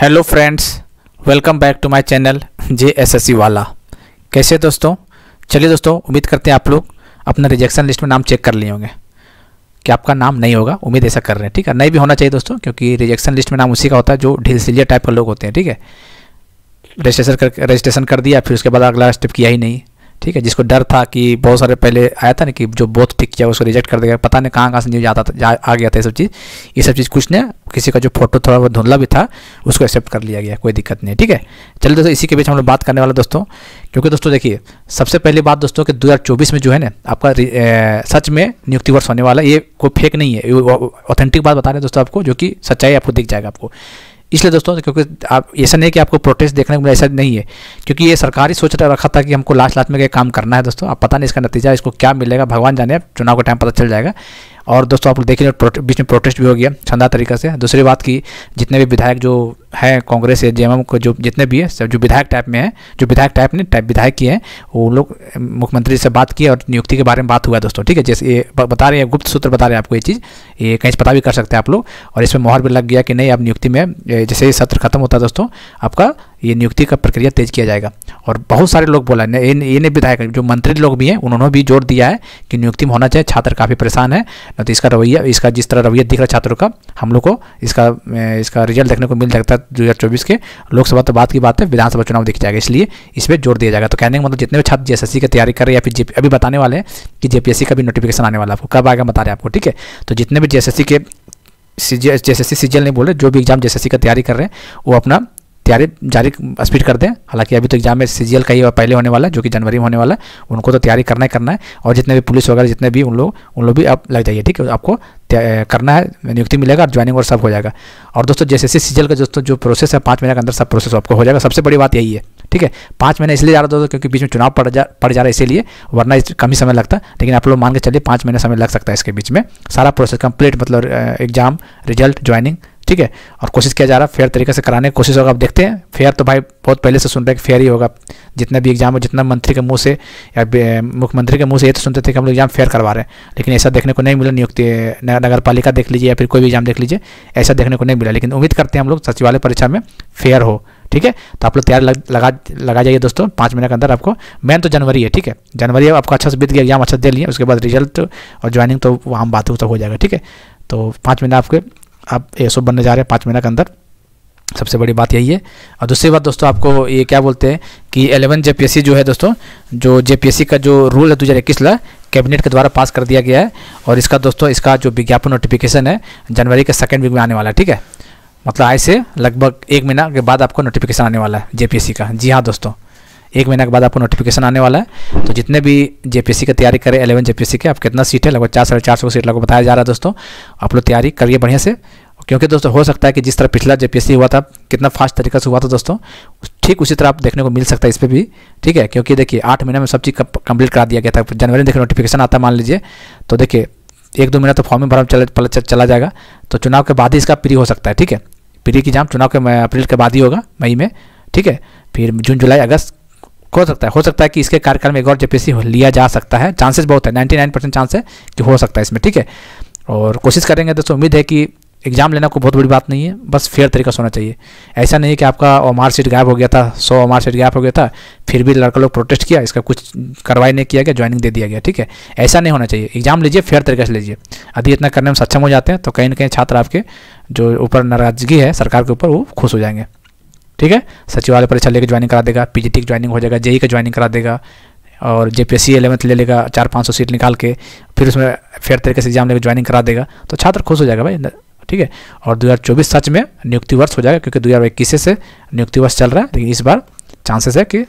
hello friends welcome back to my channel J S S C वाला कैसे दोस्तों चलिए दोस्तों उम्मीद करते हैं आप लोग अपना रिजेक्शन लिस्ट में नाम चेक कर लिए होंगे कि आपका नाम नहीं होगा उम्मीद ऐसा कर रहे हैं ठीक है नहीं भी होना चाहिए दोस्तों क्योंकि रिजेक्शन लिस्ट में नाम उसी का होता है जो ढिलसिलिया टाइप का लोग होते हैं ठीक है रजिस्ट्रेशन कर रजिस्ट्रेशन कर दिया फिर उसके बाद अगला स्टेप किया ही नहीं ठीक है जिसको डर था कि बहुत सारे पहले आया था ना कि जो बोथ पिक किया उसको रिजेक्ट कर देगा पता नहीं कहाँ कहाँ से न्यूज आता था आ गया था ये सब चीज़ ये सब चीज़ कुछ नहीं किसी का जो फोटो थोड़ा बहुत धुंधला भी था उसको एक्सेप्ट कर लिया गया कोई दिक्कत नहीं ठीक है चलिए दोस्तों इसी के बीच हम लोग बात करने वाले दोस्तों क्योंकि दोस्तों देखिए सबसे पहली बात दोस्तों कि दो में जो है ना आपका सच में नियुक्ति वर्ष होने वाला ये कोई फेक नहीं है ऑथेंटिक बात बता रहे हैं दोस्तों आपको जो कि सच्चाई आपको दिख जाएगा आपको इसलिए दोस्तों क्योंकि आप ऐसा नहीं कि आपको प्रोटेस्ट देखने को मिला ऐसा नहीं है क्योंकि ये सरकार ही सोच रखा था कि हमको लास्ट लास्ट में क्या काम करना है दोस्तों आप पता नहीं इसका नतीजा इसको क्या मिलेगा भगवान जाने चुनाव के टाइम पता चल जाएगा और दोस्तों आप लोग देखिए बीच में प्रोटेस्ट भी हो गया शानदार तरीके से दूसरी बात की जितने भी विधायक जो हैं कांग्रेस या जे को जो जितने भी है सब जो विधायक टाइप में है जो विधायक टाइप ने टाइप विधायक किए हैं वो लोग मुख्यमंत्री से बात की और नियुक्ति के बारे में बात हुआ दोस्तों ठीक है जैसे ये बता रहे हैं गुप्त सूत्र बता रहे हैं आपको ये चीज़ ये कहीं पता भी कर सकते हैं आप लोग और इसमें मोहर भी लग गया कि नहीं आप नियुक्ति में जैसे सत्र खत्म होता है दोस्तों आपका ये नियुक्ति का प्रक्रिया तेज किया जाएगा और बहुत सारे लोग बोला ने इन्हें विधायक जो मंत्री लोग भी हैं उन्होंने भी जोर दिया है कि नियुक्ति में होना चाहिए छात्र काफ़ी परेशान है न तो इसका रवैया इसका जिस तरह रवैया दिख रहा छात्रों का हम लोग को इसका इसका रिजल्ट देखने को मिल सकता है दो के लोकसभा तो बात की बात है विधानसभा चुनाव देखा जाएगा इसलिए इस पर जोर दिया जाएगा तो कहने का मतलब जितने भी छात्र जे की तैयारी कर रहे हैं या फिर अभी बताने वाले हैं कि जे का भी नोटिफिकेशन आने वाला आपको कब आएगा बता रहे हैं आपको ठीक है तो जितने भी जे के सी जे एस सी सी जी एल नहीं बोल रहे जो भी एग्जाम जे का तैयारी कर रहे हैं वो अपना तैयारी जारी स्पीड कर दें हालांकि अभी तो एग्जाम में सी का ही पहले होने वाला है जो कि जनवरी में होने वाला है उनको तो तैयारी करना ही करना है और जितने भी पुलिस वगैरह जितने भी उन लोग उन लोग भी आप लग जाइए ठीक है आपको करना है नियुक्ति मिलेगा और ज्वाइनिंग और सब हो जाएगा और दोस्तों जैसे सी का दोस्तों जो प्रोसेस है पाँच महीने के अंदर सब प्रोसेस आपको हो जाएगा सबसे बड़ी बात यही है ठीक है पाँच महीने इसलिए जा रहा दोस्तों क्योंकि बीच में चुनाव पड़ जा पड़ जा रहा है इसीलिए वरना इस कम ही समय लगता लेकिन आप लोग मान के चलिए पाँच महीने समय लग सकता है इसके बीच में सारा प्रोसेस कंप्लीट मतलब एग्जाम रिजल्ट ज्वाइनिंग ठीक है और कोशिश किया जा रहा है फेयर तरीके से कराने की कोशिश होगा आप देखते हैं फेयर तो भाई बहुत पहले से सुन रहे हैं कि फेयर ही होगा जितना भी एग्जाम हो जितना मंत्री के मुंह से या मुख्यमंत्री के मुंह से ये तो सुनते थे कि हम लोग एग्जाम फेयर करवा रहे हैं लेकिन ऐसा देखने को नहीं मिला नियुक्ति नगर पालिका देख लीजिए या फिर कोई भी एग्जाम देख लीजिए ऐसा देखने को नहीं मिला लेकिन उम्मीद करते हैं हम लोग सचिवालय परीक्षा में फेयर हो ठीक है तो आप लोग तैयार लग, लगा लगा जाइए दोस्तों पाँच महीने के अंदर आपको मेन तो जनवरी है ठीक है जनवरी आपको अच्छा से बीत गया एग्जाम अच्छा दे लिए उसके बाद रिजल्ट और ज्वाइनिंग तो आम बात हो तो हो जाएगा ठीक है तो पाँच महीने आपके आप ए बनने जा रहे हैं पाँच महीने के अंदर सबसे बड़ी बात यही है और दूसरी बात दोस्तों आपको ये क्या बोलते हैं कि एलेवन जे जो है दोस्तों जो जे का जो रूल है दो हज़ार इक्कीस ला कैबिनेट के द्वारा पास कर दिया गया है और इसका दोस्तों इसका जो विज्ञापन नोटिफिकेशन है जनवरी के सेकेंड वीक में आने वाला है ठीक है मतलब आए से लगभग एक महीना के बाद आपको नोटिफिकेशन आने वाला है जेपीएससी का जी हाँ दोस्तों एक महीना के बाद आपको नोटिफिकेशन आने वाला है तो जितने भी जेपीएससी की तैयारी करें एलेवन जेपीएससी के आप कितना सीट है लगभग चार साढ़े चार सौ सीट लगभग बताया जा रहा है दोस्तों आप लोग तैयारी करिए बढ़िया से क्योंकि दोस्तों हो सकता है कि जिस तरह पिछला जेपीएससी हुआ था कितना फास्ट तरीके से हुआ था दोस्तों ठीक उसी तरह आप देखने को मिल सकता है इस पर भी ठीक है क्योंकि देखिए आठ महीने में सब चीज़ कंप्लीट करा दिया गया था जनवरी में देखिए नोटिफिकेशन आता मान लीजिए तो देखिए एक दो महीना तो फॉर्म में भरा चला चला जाएगा तो चुनाव के बाद ही इसका प्री हो सकता है ठीक है प्री एग्ज़ाम चुनाव के अप्रैल के बाद ही होगा मई में ठीक है फिर जून जुलाई अगस्त हो सकता है हो सकता है कि इसके कार्यकाल में एक और जेपीसी लिया जा सकता है चांसेस बहुत है 99 परसेंट चांस है कि हो सकता है इसमें ठीक है और कोशिश करेंगे दोस्तों उम्मीद है कि एग्ज़ाम लेना कोई बहुत बड़ी बात नहीं है बस फेयर तरीका से होना चाहिए ऐसा नहीं है कि आपका ओमार सीट गायब हो गया था सौ ओमार सीट गायब हो गया था फिर भी लड़का लोग प्रोटेस्ट किया इसका कुछ कार्रवाई नहीं किया गया ज्वाइनिंग दे दिया गया ठीक है ऐसा नहीं होना चाहिए एग्ज़ाम लीजिए फेयर तरीके से लीजिए यदि इतना करने में सक्षम हो जाते हैं तो कहीं ना कहीं छात्र आपके जो ऊपर नाराजगी है सरकार के ऊपर वो खुश हो जाएंगे ठीक है सचिवालय परीक्षा लेकर ज्वाइनिंग करा देगा पी की ज्वाइनिंग हो जाएगा जेई का ज्वाइनिंग करा देगा और जे पी ले लेगा ले लेगा चार पाँच सौ सीट निकाल के फिर उसमें फेयर तरीके से एग्जाम लेकर ज्वाइनिंग करा देगा तो छात्र खुश हो जाएगा भाई ठीक है और 2024 सच में नियुक्ति वर्ष हो जाएगा क्योंकि दो हज़ार इक्कीस से नियुक्ति वर्ष चल रहा है लेकिन इस बार चांसेस है कि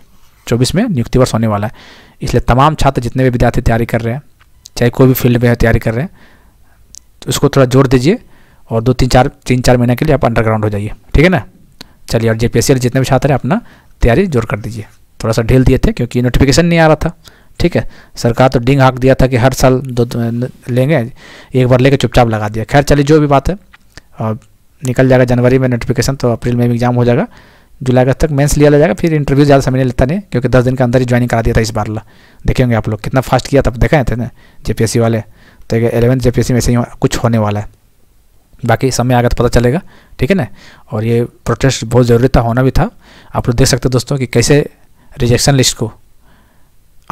चौबीस में नियुक्ति वर्ष होने वाला है इसलिए तमाम छात्र जितने भी विद्यार्थी तैयारी कर रहे हैं चाहे कोई भी फील्ड में तैयारी कर रहे हैं तो उसको थोड़ा जोर दीजिए और दो तीन चार तीन चार महीने के लिए आप अंडरग्राउंड हो जाइए ठीक है ना चलिए और जे पी जितने भी छात्र हैं अपना तैयारी जोर कर दीजिए थोड़ा सा ढील दिए थे क्योंकि नोटिफिकेशन नहीं आ रहा था ठीक है सरकार तो डिंग हाँक दिया था कि हर साल दो, लेंगे एक बार लेके चुपचाप लगा दिया खैर चलिए जो भी बात है और निकल जाएगा जनवरी में नोटिफिकेशन तो अप्रैल में एग्जाम हो जाएगा जुलाई अगस्त तक मेंस लिया जाएगा फिर इंटरव्यू ज़्यादा समय नहीं लेता नहीं क्योंकि दस दिन के अंदर ही ज्वाइनिंग करा दिया था इस बार ला देखेंगे आप लोग कितना फास्ट किया तब देखे थे ना जे वाले तो एक एलेवंथ जे में से ही कुछ होने वाला है बाकी समय आएगा तो पता चलेगा ठीक है ना और ये प्रोटेस्ट बहुत ज़रूरी था होना भी था आप लोग देख सकते हो दोस्तों कि कैसे रिजेक्शन लिस्ट को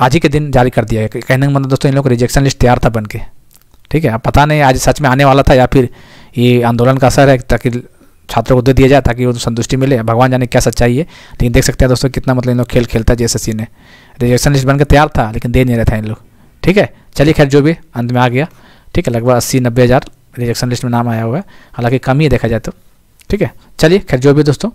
आज ही के दिन जारी कर दिया गया कहने का मतलब दोस्तों इन लोग रिजेक्शन लिस्ट तैयार था बन के ठीक है अब पता नहीं आज सच में आने वाला था या फिर ये आंदोलन का असर है ताकि छात्रों को दे दिया जाए ताकि वो संतुष्टि मिले भगवान जाने क्या सच्चाई है लेकिन देख सकते हैं दोस्तों कितना मतलब इन लोग खेल खेलता है जे ने रिजेक्शन लिस्ट बनकर तैयार था लेकिन दे नहीं रहा था इन लोग ठीक है चलिए खैर जो भी अंत में आ गया ठीक है लगभग अस्सी नब्बे हज़ार रिजेक्शन लिस्ट में नाम आया हुआ है हालांकि कम ही देखा जाए तो ठीक है चलिए खैर जो भी दोस्तों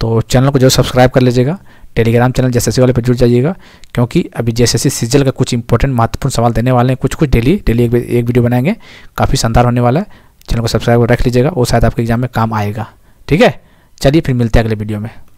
तो चैनल को जो सब्सक्राइब कर लीजिएगा टेलीग्राम चैनल जैसे वाले पर जुड़ जाइएगा क्योंकि अभी जैसे सीजल का कुछ इंपॉर्टेंट महत्वपूर्ण सवाल देने वाले हैं कुछ कुछ डेली डेली एक, एक वीडियो बनाएंगे काफ़ी शानदार होने वाला है चैनल को सब्सक्राइब रख लीजिएगा वो शायद आपके एग्जाम में काम आएगा ठीक है चलिए फिर मिलते हैं अगले वीडियो में